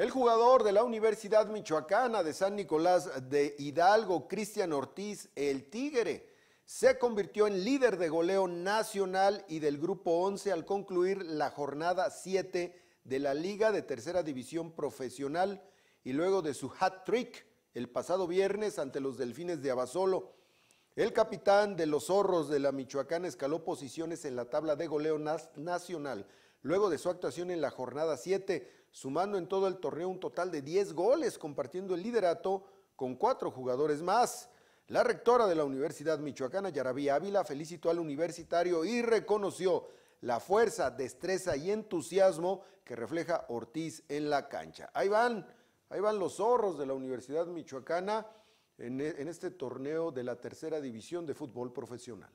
El jugador de la Universidad Michoacana de San Nicolás de Hidalgo, Cristian Ortiz, el Tigre, se convirtió en líder de goleo nacional y del grupo 11 al concluir la jornada 7 de la Liga de Tercera División Profesional y luego de su hat-trick el pasado viernes ante los Delfines de Abasolo. El capitán de los zorros de la Michoacana escaló posiciones en la tabla de goleo nacional luego de su actuación en la jornada 7, sumando en todo el torneo un total de 10 goles, compartiendo el liderato con cuatro jugadores más. La rectora de la Universidad Michoacana, Yarabí Ávila, felicitó al universitario y reconoció la fuerza, destreza y entusiasmo que refleja Ortiz en la cancha. Ahí van, ahí van los zorros de la Universidad Michoacana en, e, en este torneo de la tercera división de fútbol profesional.